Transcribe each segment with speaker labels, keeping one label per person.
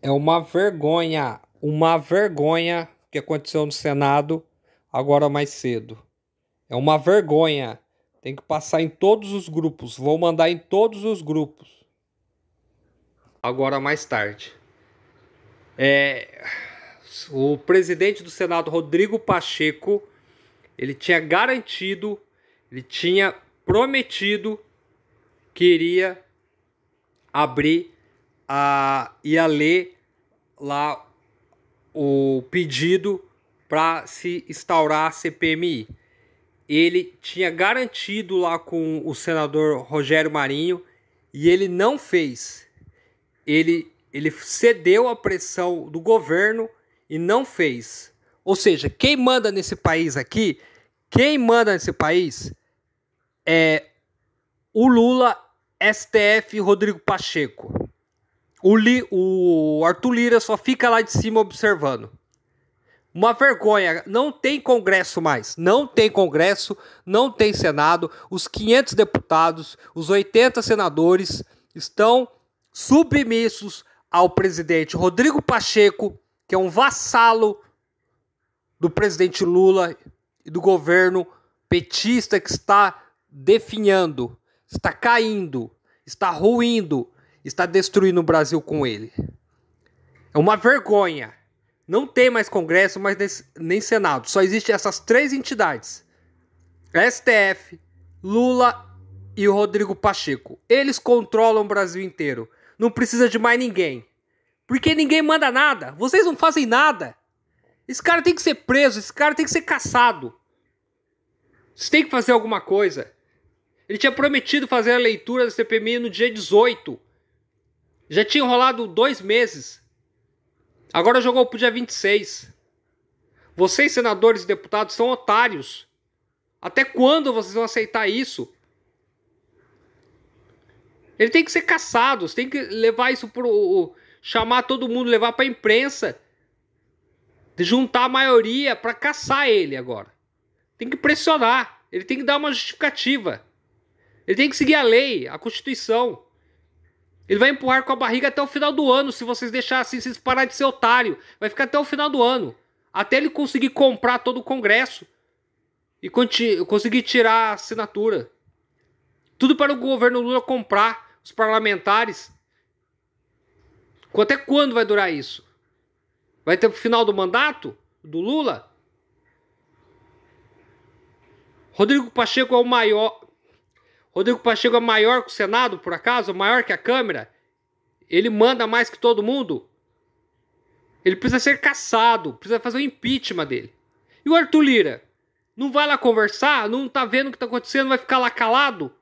Speaker 1: É uma vergonha, uma vergonha que aconteceu no Senado agora mais cedo. É uma vergonha. Tem que passar em todos os grupos. Vou mandar em todos os grupos. Agora mais tarde. É, o presidente do Senado, Rodrigo Pacheco, ele tinha garantido, ele tinha prometido que iria abrir a, ia ler lá o pedido para se instaurar a CPMI. Ele tinha garantido lá com o senador Rogério Marinho e ele não fez. Ele, ele cedeu à pressão do governo e não fez. Ou seja, quem manda nesse país aqui, quem manda nesse país é o Lula, STF e Rodrigo Pacheco o, Li, o Arthur Lira só fica lá de cima observando. Uma vergonha, não tem Congresso mais, não tem Congresso, não tem Senado, os 500 deputados, os 80 senadores estão submissos ao presidente Rodrigo Pacheco, que é um vassalo do presidente Lula e do governo petista que está definhando, está caindo, está ruindo, está destruindo o Brasil com ele. É uma vergonha. Não tem mais Congresso, mas nem Senado. Só existem essas três entidades: STF, Lula e o Rodrigo Pacheco. Eles controlam o Brasil inteiro. Não precisa de mais ninguém. Porque ninguém manda nada. Vocês não fazem nada. Esse cara tem que ser preso, esse cara tem que ser caçado. Vocês têm que fazer alguma coisa. Ele tinha prometido fazer a leitura da CPMI no dia 18. Já tinha rolado dois meses. Agora jogou pro dia 26. Vocês, senadores e deputados, são otários. Até quando vocês vão aceitar isso? Ele tem que ser caçado, você tem que levar isso pro. chamar todo mundo, levar pra imprensa. Juntar a maioria para caçar ele agora. Tem que pressionar. Ele tem que dar uma justificativa. Ele tem que seguir a lei, a Constituição. Ele vai empurrar com a barriga até o final do ano, se vocês deixarem assim, se parar de ser otário. Vai ficar até o final do ano. Até ele conseguir comprar todo o Congresso. E conseguir tirar a assinatura. Tudo para o governo Lula comprar os parlamentares. Até quando vai durar isso? Vai ter o final do mandato do Lula? Rodrigo Pacheco é o maior, Rodrigo Pacheco é maior que o Senado, por acaso? Maior que a Câmara? Ele manda mais que todo mundo? Ele precisa ser caçado, precisa fazer o um impeachment dele. E o Arthur Lira? Não vai lá conversar? Não tá vendo o que tá acontecendo? Vai ficar lá calado?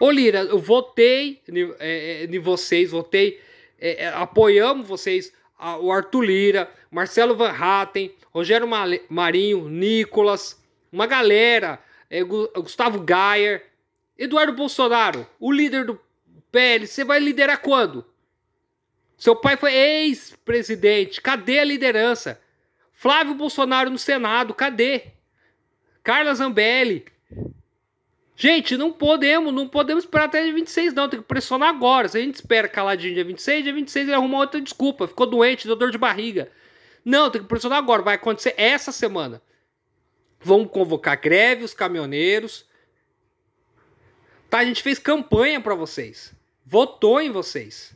Speaker 1: Ô Lira, eu votei em, é, é vocês, votei, é, é, apoiamos vocês, a, o Arthur Lira, Marcelo Van Hatten, Rogério Marinho, Nicolas, uma galera é Gustavo Geyer, Eduardo Bolsonaro, o líder do PL, você vai liderar quando? Seu pai foi ex-presidente, cadê a liderança? Flávio Bolsonaro no Senado, cadê? Carla Zambelli. Gente, não podemos, não podemos esperar até dia 26 não, tem que pressionar agora. Se a gente espera caladinho dia 26, dia 26 ele arruma outra desculpa, ficou doente, deu dor de barriga. Não, tem que pressionar agora, vai acontecer essa semana vão convocar greve os caminhoneiros. Tá, a gente fez campanha para vocês. Votou em vocês.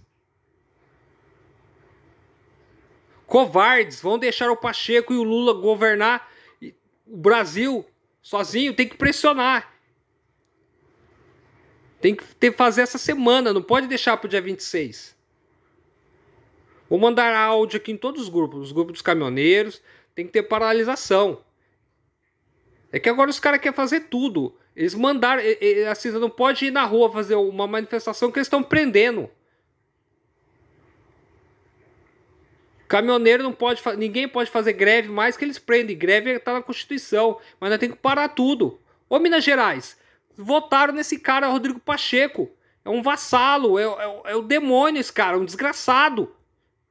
Speaker 1: Covardes, vão deixar o Pacheco e o Lula governar o Brasil sozinho, tem que pressionar. Tem que ter, fazer essa semana, não pode deixar para o dia 26. Vou mandar áudio aqui em todos os grupos, os grupos dos caminhoneiros, tem que ter paralisação. É que agora os caras querem fazer tudo. Eles mandaram. Assim, você não pode ir na rua fazer uma manifestação que eles estão prendendo. Caminhoneiro não pode. Ninguém pode fazer greve mais que eles prendem. Greve está é na Constituição. Mas nós temos que parar tudo. Ô, Minas Gerais, votaram nesse cara, Rodrigo Pacheco. É um vassalo, é, é, é o demônio esse cara, é um desgraçado.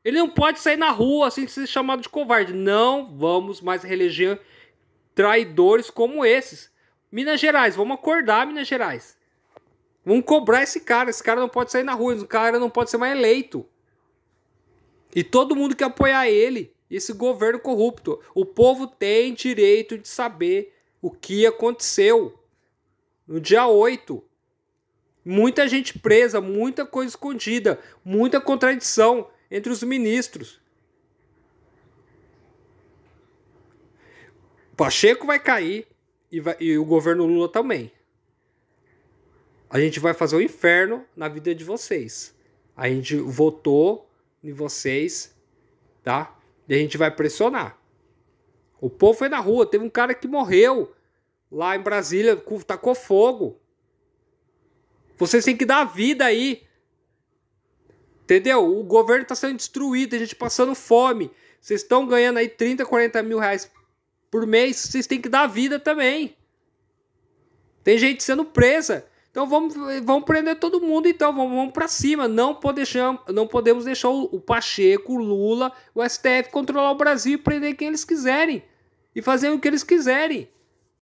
Speaker 1: Ele não pode sair na rua assim, ser chamado de covarde. Não vamos mais reeleger traidores como esses. Minas Gerais, vamos acordar, Minas Gerais. Vamos cobrar esse cara. Esse cara não pode sair na rua, esse cara não pode ser mais eleito. E todo mundo que apoiar ele, esse governo corrupto. O povo tem direito de saber o que aconteceu no dia 8. Muita gente presa, muita coisa escondida, muita contradição entre os ministros. Pacheco vai cair e, vai, e o governo Lula também. A gente vai fazer o um inferno na vida de vocês. A gente votou em vocês, tá? E a gente vai pressionar. O povo foi na rua, teve um cara que morreu lá em Brasília, tacou fogo. Vocês têm que dar vida aí. Entendeu? O governo está sendo destruído, a gente passando fome. Vocês estão ganhando aí 30, 40 mil reais por mês, vocês têm que dar vida também. Tem gente sendo presa. Então vamos, vamos prender todo mundo, então vamos, vamos para cima. Não, deixar, não podemos deixar o, o Pacheco, o Lula, o STF controlar o Brasil e prender quem eles quiserem. E fazer o que eles quiserem.